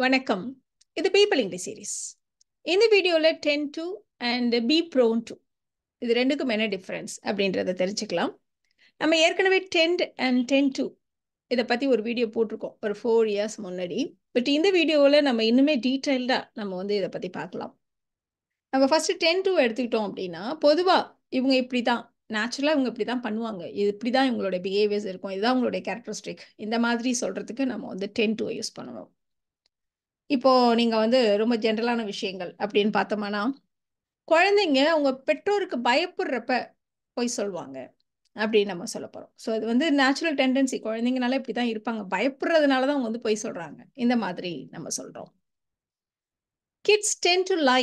வணக்கம் இது people English series இந்த வீடியோவில் tend to and be prone to இது ரெண்டுக்கும் என்ன டிஃப்ரென்ஸ் அப்படின்றத தெரிஞ்சுக்கலாம் நம்ம ஏற்கனவே டென்ட் அண்ட் டென் டூ இதை பற்றி ஒரு வீடியோ போட்டிருக்கோம் ஒரு ஃபோர் இயர்ஸ் முன்னாடி பட் இந்த வீடியோவில் நம்ம இன்னுமே டீட்டெயில்டாக நம்ம வந்து இதை பற்றி பார்க்கலாம் நம்ம ஃபஸ்ட்டு டென் டூ எடுத்துக்கிட்டோம் அப்படின்னா பொதுவாக இவங்க இப்படி தான் நேச்சுரலாக இவங்க இப்படி தான் பண்ணுவாங்க இது இப்படி தான் இவங்களோட பிஹேவியர்ஸ் இருக்கும் இதுதான் உங்களுடைய கேரக்டரிஸ்டிக் இந்த மாதிரி சொல்கிறதுக்கு நம்ம வந்து டென் டூவை யூஸ் பண்ணுவோம் இப்போ நீங்க வந்து ரொம்ப ஜென்ரலான விஷயங்கள் அப்படின்னு பார்த்தோம்னா குழந்தைங்க அவங்க பெற்றோருக்கு பயப்படுறப்ப போய் சொல்லுவாங்க அப்படின்னு நம்ம சொல்ல போகிறோம் ஸோ அது வந்து நேச்சுரல் டெண்டன்சி குழந்தைங்கனால இப்படி தான் இருப்பாங்க பயப்படுறதுனால தான் அவங்க வந்து போய் சொல்கிறாங்க இந்த மாதிரி நம்ம சொல்கிறோம் kids tend to lie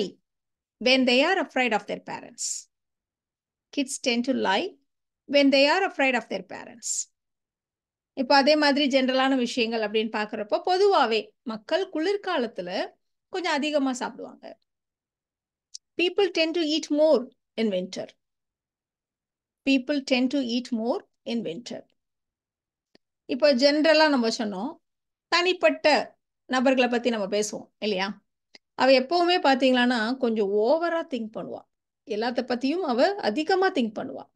when they are afraid of their parents kids tend to lie when they are afraid of their parents இப்போ அதே மாதிரி ஜென்ரலான விஷயங்கள் அப்படின்னு பார்க்குறப்போ பொதுவாகவே மக்கள் குளிர்காலத்தில் கொஞ்சம் அதிகமாக சாப்பிடுவாங்க people tend to eat more in winter people tend to eat more in winter இப்போ ஜென்ரலாக நம்ம சொன்னோம் தனிப்பட்ட நபர்களை பற்றி நம்ம பேசுவோம் இல்லையா அவள் எப்போவுமே பார்த்தீங்களான்னா கொஞ்சம் ஓவராக திங்க் பண்ணுவாள் எல்லாத்த பற்றியும் அவள் அதிகமாக திங்க் பண்ணுவாள்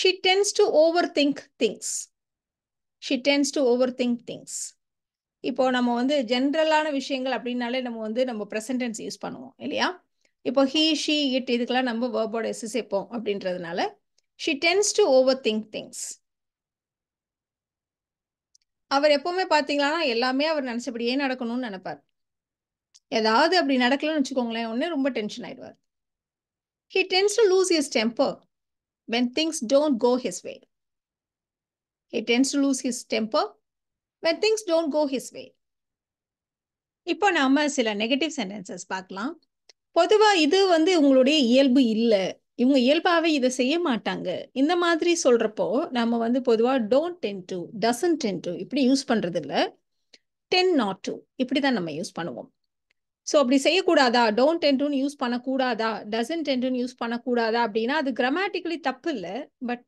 she tends to overthink things she tends to overthink things இப்போ நம்ம வந்து ஜென்ரலான விஷயங்கள் அப்படின்னாலே நம்ம வந்து நம்ம ப்ரெசன்டென்ஸ் யூஸ் பண்ணுவோம் இல்லையா இப்போ ஹீ ஷீ இட் இதுக்கெல்லாம் நம்ம வேர்போட எஸ் சேர்ப்போம் அப்படின்றதுனால she tends to overthink things அவர் எப்பவுமே பார்த்தீங்கன்னா எல்லாமே அவர் நினச்சபடியே நடக்கணும்னு நினைப்பார் ஏதாவது அப்படி நடக்கலன்னு வச்சுக்கோங்களேன் ஒன்று ரொம்ப டென்ஷன் ஆயிடுவார் he tends to lose his temper when things don't go his way He tends to lose his temper when things don't go his way. இப்போ நாம சில நெகட்டிவ் சென்டென்சஸ் பார்க்கலாம் பொதுவாக இது வந்து இவங்களுடைய இயல்பு இல்லை இவங்க இயல்பாகவே இதை செய்ய மாட்டாங்க இந்த மாதிரி சொல்கிறப்போ நம்ம வந்து பொதுவாக don't tend to doesn't tend to இப்படி யூஸ் பண்ணுறது இல்லை டென் நாட் டு இப்படி தான் நம்ம யூஸ் பண்ணுவோம் ஸோ அப்படி செய்யக்கூடாதா டோன்ட் டென்டுன்னு யூஸ் பண்ணக்கூடாதா டசன்ட் டென்டுன்னு யூஸ் பண்ணக்கூடாதா அப்படின்னா அது கிராமட்டிக்கலி தப்பு இல்லை பட்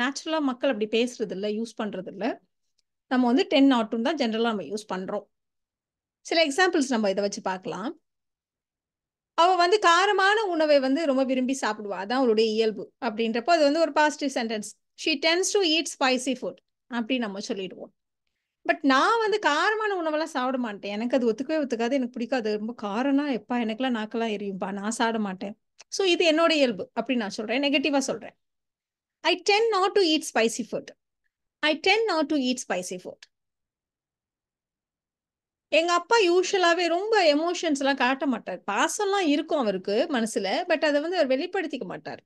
நேச்சுரலாக மக்கள் அப்படி பேசுறது இல்லை யூஸ் பண்ணுறது இல்லை நம்ம வந்து டென் நாட் தான் ஜென்ரலாக நம்ம யூஸ் பண்ணுறோம் சில எக்ஸாம்பிள்ஸ் நம்ம இதை வச்சு பார்க்கலாம் அவள் வந்து காரமான உணவை வந்து ரொம்ப விரும்பி சாப்பிடுவா அதான் அவளுடைய இயல்பு அப்படின்றப்போ அது வந்து ஒரு positive sentence she tends to eat spicy food அப்படின்னு நம்ம சொல்லிடுவோம் பட் நான் வந்து காரமான உணவெல்லாம் சாப்பிட மாட்டேன் எனக்கு அது ஒத்துக்கவே ஒத்துக்காது எனக்கு பிடிக்காது ரொம்ப காரம்னா எப்பா எனக்குலாம் நாக்கெல்லாம் எரியும்பா நான் சாப்பிட மாட்டேன் ஸோ இது என்னோட இயல்பு அப்படின்னு நான் சொல்றேன் நெகட்டிவாக சொல்றேன் I tend not to eat spicy food I tend not to eat spicy food எங்க அப்பா யூஸ்வலாவே ரொம்ப எமோஷன்ஸ் எல்லாம் காட்ட மாட்டார் பாசம்லாம் இருக்கும் அவருக்கு மனசுல பட் அதை வந்து அவர் வெளிப்படுத்திக்க மாட்டார்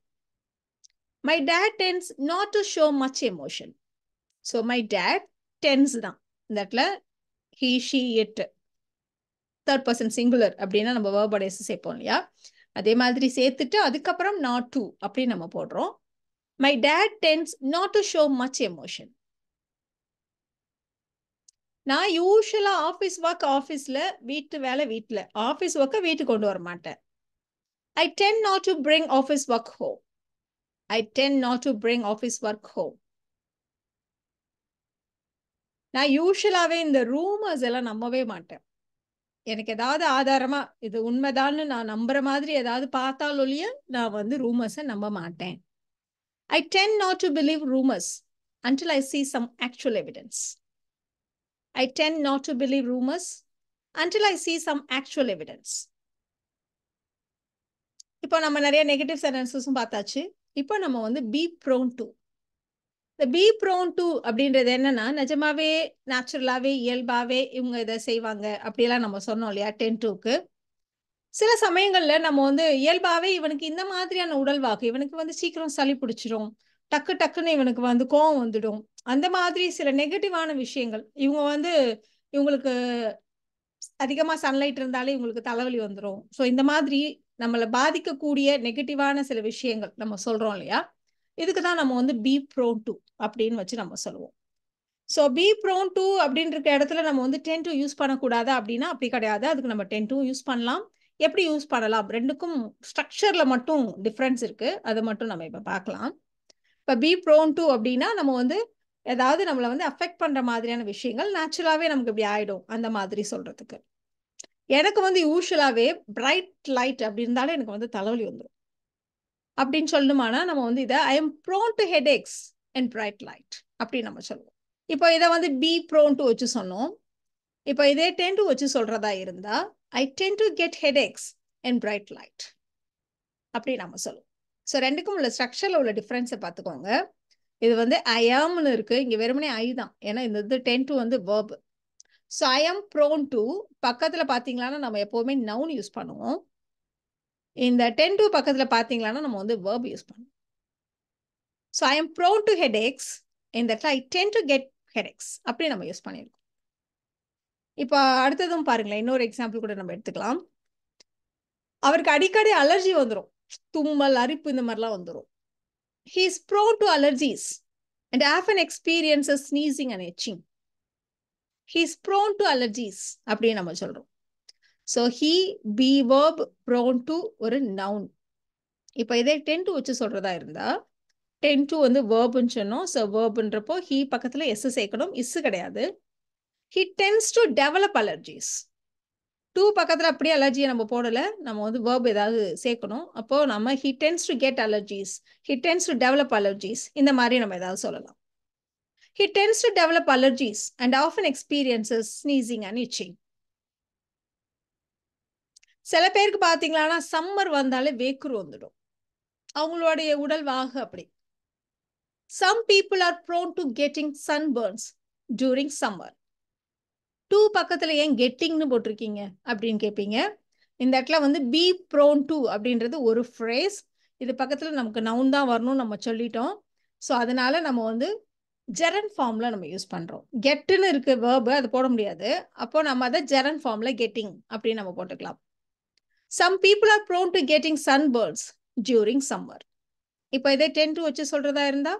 my dad tends not to show much emotion so my dad tends தான் இடத்துல he she it third person singular அப்படின்னா நம்ம வேர்ப் சேர்ப்போம் இல்லையா அதே மாதிரி சேர்த்துட்டு அதுக்கப்புறம் நாட் டூ அப்படின்னு நம்ம போடுறோம் my dad tends not to show much emotion நான் யூஸ்வலாக ஆஃபீஸ் ஒர்க் ஆஃபீஸில் வீட்டு வேலை வீட்டில் ஆஃபீஸ் ஒர்க்கை வீட்டுக்கு கொண்டு வர மாட்டேன் I tend not to bring office work home I tend not to bring office work home நான் யூஷுவலாகவே இந்த ரூமர்ஸ் எல்லாம் நம்பவே மாட்டேன் எனக்கு ஏதாவது ஆதாரமா இது உண்மைதான்னு நான் நம்புற மாதிரி ஏதாவது பார்த்தாலொழிய நான் வந்து ரூமர்ஸை நம்ப மாட்டேன் I tend not to believe rumours until I see some actual evidence I tend not to believe rumours until I see some actual evidence இப்போ நம்ம நிறைய நெகட்டிவ் சென்டென்சஸும் பார்த்தாச்சு இப்போ நம்ம வந்து பி ப்ரோன் டூ இந்த பி ப்ரோன் டு அப்படின்றது என்னன்னா நிஜமாவே நேச்சுரலாவே இயல்பாவே இவங்க இதை செய்வாங்க அப்படியெல்லாம் நம்ம சொன்னோம் இல்லையா டென் டூக்கு சில சமயங்கள்ல நம்ம வந்து இயல்பாவே இவனுக்கு இந்த மாதிரியான உடல்வாக்கு இவனுக்கு வந்து சீக்கிரம் சளி பிடிச்சிரும் டக்கு டக்குன்னு இவனுக்கு வந்து கோவம் வந்துடும் அந்த மாதிரி சில நெகட்டிவான விஷயங்கள் இவங்க வந்து இவங்களுக்கு அதிகமா சன்லைட் இருந்தாலே இவங்களுக்கு தலைவலி வந்துடும் ஸோ இந்த மாதிரி நம்மளை பாதிக்கக்கூடிய நெகட்டிவான சில விஷயங்கள் நம்ம சொல்றோம் இல்லையா இதுக்கு தான் நம்ம வந்து பி ப்ரோன் டூ அப்படின்னு வச்சு நம்ம சொல்லுவோம் ஸோ பி ப்ரோன் டூ அப்படின்ற இடத்துல நம்ம வந்து டென் டூ யூஸ் பண்ணக்கூடாதா அப்படின்னா அப்படி கிடையாது அதுக்கு நம்ம டென் டூ யூஸ் பண்ணலாம் எப்படி யூஸ் பண்ணலாம் ரெண்டுக்கும் ஸ்ட்ரக்சரில் மட்டும் டிஃப்ரென்ஸ் இருக்குது அதை மட்டும் நம்ம இப்போ பார்க்கலாம் இப்போ பி ப்ரோன் டூ அப்படின்னா நம்ம வந்து ஏதாவது நம்மளை வந்து அஃபெக்ட் பண்ணுற மாதிரியான விஷயங்கள் நேச்சுரலாகவே நமக்கு இப்படி ஆகிடும் அந்த மாதிரி சொல்கிறதுக்கு எனக்கு வந்து யூஷுவலாகவே பிரைட் லைட் அப்படி இருந்தாலும் எனக்கு வந்து தலைவலி வந்துடும் அப்படின்னு சொல்லணுமானா நம்ம வந்து இதை I am prone to headaches and bright light அப்படின்னு நம்ம சொல்லுவோம் இப்போ இதை வந்து பி ப்ரோன் டு வச்சு சொன்னோம் இப்போ இதே டென் டு வச்சு சொல்றதா இருந்தா I tend to get headaches and bright light அப்படி நம்ம சொல்லுவோம் ஸோ ரெண்டுக்கும் உள்ள ஸ்ட்ரக்சரில் உள்ள டிஃப்ரென்ஸை பார்த்துக்கோங்க இது வந்து ஐயாம்னு இருக்கு இங்க வெறுமனே ஐ தான் ஏன்னா இந்த இது டென் டு வந்து verb so I am prone to பக்கத்தில் பார்த்தீங்களான்னா நம்ம எப்போவுமே நவுன் யூஸ் பண்ணுவோம் இந்த டென் டூ பக்கத்தில் பார்த்தீங்களான்னா நம்ம வந்து வேர்ப் யூஸ் பண்ணோம் so I am prone to headaches இந்த இடத்துல I tend to get headaches அப்படி நம்ம யூஸ் பண்ணியிருக்கோம் இப்போ அடுத்ததும் பாருங்களேன் இன்னொரு எக்ஸாம்பிள் கூட நம்ம எடுத்துக்கலாம் அவருக்கு அடிக்கடி அலர்ஜி வந்துடும் தும்மல் அரிப்பு இந்த மாதிரிலாம் வந்துடும் he is prone to allergies and of often experiences sneezing and itching he is prone to allergies அப்படின்னு நம்ம சொல்கிறோம் so he be verb prone to ஒரு நவுன் இப்போ இதே டென் டு வச்சு சொல்கிறதா இருந்தால் டென் டு வந்து வேர்புன்னு சொன்னோம் ஸோ வேர்புன்றப்போ ஹீ பக்கத்தில் எஸ் சேர்க்கணும் இஸ்ஸு கிடையாது he tends to develop allergies to பக்கத்தில் அப்படியே அலர்ஜியை நம்ம போடலை நம்ம வந்து வேர்ப் ஏதாவது சேர்க்கணும் அப்போது நம்ம he tends to get allergies he tends to develop allergies இந்த மாதிரி நம்ம ஏதாவது சொல்லலாம் he tends to develop allergies and often experiences sneezing and itching சில பேருக்கு பார்த்தீங்களான்னா சம்மர் வந்தாலே வேக்குரு வந்துடும் அவங்களுடைய உடல் வாகு அப்படி some people are prone to getting sunburns during summer to பக்கத்தில் ஏன் கெட்டிங்னு போட்டிருக்கீங்க அப்படின்னு கேட்பீங்க இந்த இடத்துல வந்து பி ப்ரோன் டு அப்படின்றது ஒரு ஃப்ரேஸ் இது பக்கத்தில் நமக்கு நவுன் தான் வரணும்னு நம்ம சொல்லிட்டோம் ஸோ அதனால நம்ம வந்து ஜெரன் ஃபார்மில் நம்ம யூஸ் பண்ணுறோம் கெட்டுன்னு இருக்க வேர்பு அது போட முடியாது அப்போ நம்ம அதை ஜெரன் ஃபார்மில் கெட்டிங் அப்படின்னு நம்ம போட்டுக்கலாம் some people are prone to getting sunburns during summer இப்போ இதே டென் டு வச்சு சொல்றதா இருந்தா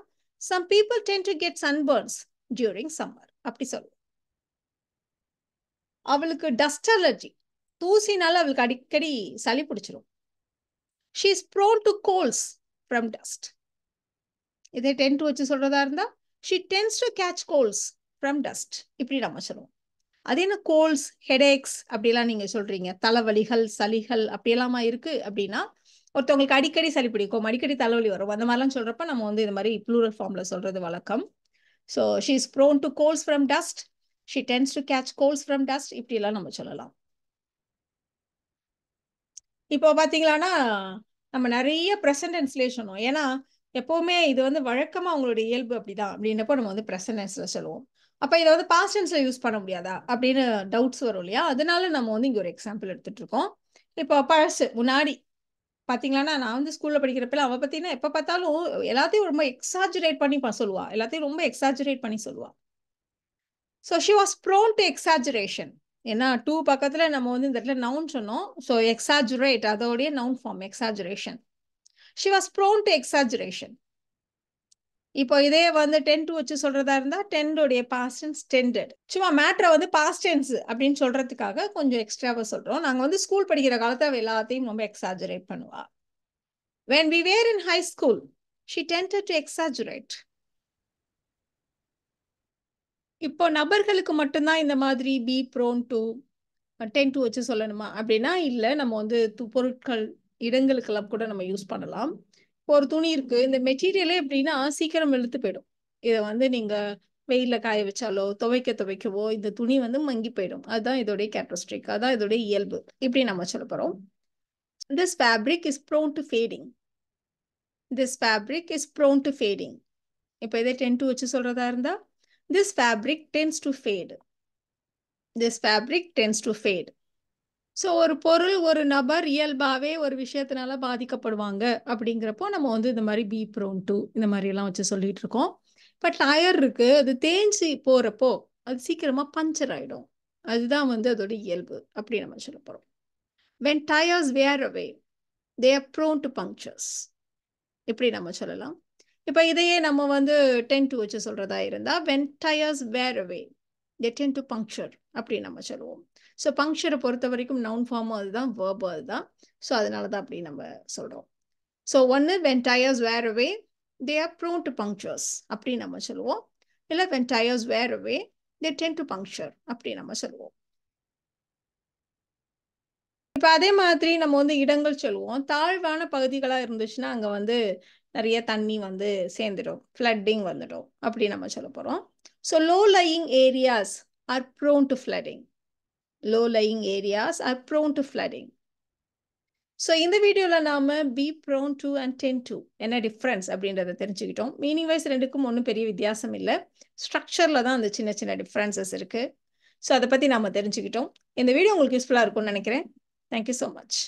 some people tend to get sunburns during summer அப்படி சொல்லுவோம் அவளுக்கு டஸ்ட் அலர்ஜி தூசினால அவளுக்கு அடிக்கடி சளி பிடிச்சிரும் she is prone to colds from dust இதே டென் டு வச்சு சொல்றதா இருந்தா she tends to catch colds from dust இப்படி நம்ம சொல்லுவோம் அது என்ன கோல்ஸ் ஹெடேக்ஸ் அப்படிலாம் நீங்கள் சொல்கிறீங்க தலைவலிகள் சளிகள் அப்படியெல்லாமா இருக்குது அப்படின்னா ஒருத்தவங்களுக்கு அடிக்கடி சளி பிடிக்கும் அடிக்கடி தலைவலி வரும் அந்த மாதிரிலாம் சொல்கிறப்ப நம்ம வந்து இந்த மாதிரி ப்ளூரல் ஃபார்மில் சொல்கிறது வழக்கம் so she is prone to colds from dust she tends to catch colds from dust இப்படிலாம் நம்ம சொல்லலாம் இப்போ பார்த்தீங்களான்னா நம்ம நிறைய ப்ரெசன்ட் சொன்னோம் ஏன்னா எப்போவுமே இது வந்து வழக்கமாக அவங்களுடைய இயல்பு அப்படிதான் அப்படின்றப்போ நம்ம வந்து ப்ரெசன்டென்ஸில் சொல்லுவோம் அப்போ இதை வந்து பாஸ்ட் யூஸ் பண்ண முடியாதா அப்படின்னு டவுட்ஸ் வரும் இல்லையா அதனால நம்ம வந்து இங்கே ஒரு எக்ஸாம்பிள் எடுத்துகிட்டு இருக்கோம் இப்போ பழசு முன்னாடி பார்த்தீங்களா நான் வந்து ஸ்கூலில் படிக்கிறப்பெல்லாம் அவள் பார்த்தீங்கன்னா எப்போ பார்த்தாலும் எல்லாத்தையும் ரொம்ப எக்ஸாஜுரேட் பண்ணி சொல்லுவா எல்லாத்தையும் ரொம்ப எக்ஸாஜுரேட் பண்ணி சொல்லுவா so she was prone to exaggeration ஏன்னா டூ பக்கத்தில் நம்ம வந்து இந்த இடத்துல நவுன் சொன்னோம் ஸோ எக்ஸாஜுரேட் அதோடைய noun form exaggeration she was prone to exaggeration இப்போ இதே வந்து டென் டூ வச்சு சொல்றதா இருந்தா டென்டோடைய பாஸ்டன்ஸ் டென்ஸ் டென்டட் சும்மா மேட்ரை வந்து பாஸ்ட் அப்படின்னு சொல்றதுக்காக கொஞ்சம் எக்ஸ்ட்ராவா சொல்றோம் நாங்கள் வந்து ஸ்கூல் படிக்கிற காலத்துல அவ எல்லாத்தையும் ரொம்ப எக்ஸாஜுரேட் பண்ணுவா when we were in high school she tended to exaggerate இப்போ நபர்களுக்கு மட்டும்தான் இந்த மாதிரி be prone to tend to வச்சு சொல்லணுமா அப்படின்னா இல்லை நம்ம வந்து பொருட்கள் இடங்களுக்கெல்லாம் கூட நம்ம யூஸ் பண்ணலாம் இப்போ ஒரு துணி இருக்கு இந்த மெட்டீரியலே எப்படின்னா சீக்கிரம் இழுத்து போயிடும் இதை வந்து நீங்க வெயில காய வச்சாலோ துவைக்க துவைக்கவோ இந்த துணி வந்து மங்கி போயிடும் அதுதான் இதோடைய கேரக்டரிஸ்டிக் அதான் இதோடைய இயல்பு இப்படி நம்ம சொல்ல போறோம் this fabric is prone to fading this fabric is prone to fading இப்போ இதே டென் டு வச்சு சொல்றதா இருந்தா this fabric tends to fade this fabric tends to fade so ஒரு பொருள் ஒரு நபர் இயல்பாகவே ஒரு விஷயத்தினால பாதிக்கப்படுவாங்க அப்படிங்கிறப்போ நம்ம வந்து இந்த மாதிரி பி ப்ரோன் டூ இந்த எல்லாம் வச்சு சொல்லிட்டு இருக்கோம் பட் டயர் இருக்குது அது தேஞ்சு போகிறப்போ அது சீக்கிரமாக பஞ்சர் ஆகிடும் அதுதான் வந்து அதோட இயல்பு அப்படி நம்ம சொல்ல போகிறோம் when tyres wear away they are prone to punctures இப்படி நம்ம சொல்லலாம் இப்போ இதையே நம்ம வந்து டென் டு வச்சு சொல்கிறதா இருந்தால் when tyres wear away they tend to puncture அப்படி நம்ம சொல்லுவோம் ஸோ பங்க்ஷரை பொறுத்த வரைக்கும் நவுன் ஃபார்மும் அதுதான் வேர்பும் அதுதான் ஸோ அதனால தான் அப்படி நம்ம சொல்கிறோம் ஸோ ஒன்று when tyres wear away they are prone to punctures அப்படி நம்ம சொல்லுவோம் இல்லை when tyres wear away they tend to puncture அப்படி நம்ம சொல்லுவோம் இப்போ அதே மாதிரி நம்ம வந்து இடங்கள் சொல்லுவோம் தாழ்வான பகுதிகளாக இருந்துச்சுன்னா அங்கே வந்து நிறைய தண்ணி வந்து சேர்ந்துடும் ஃப்ளட்டிங் வந்துடும் அப்படி நம்ம சொல்ல போகிறோம் so low lying areas are prone to flooding low-lying areas are prone to flooding. So இந்த வீடியோவில் நாம் be prone to and tend to என்ன டிஃப்ரென்ஸ் அப்படின்றத தெரிஞ்சுக்கிட்டோம் மீனிங் வைஸ் ரெண்டுக்கும் ஒன்றும் பெரிய வித்தியாசம் இல்லை ஸ்ட்ரக்சரில் தான் அந்த சின்ன சின்ன டிஃப்ரென்சஸ் இருக்குது ஸோ அதை பற்றி நாம் தெரிஞ்சுக்கிட்டோம் இந்த வீடியோ உங்களுக்கு யூஸ்ஃபுல்லாக இருக்கும்னு நினைக்கிறேன் தேங்க்யூ ஸோ மச்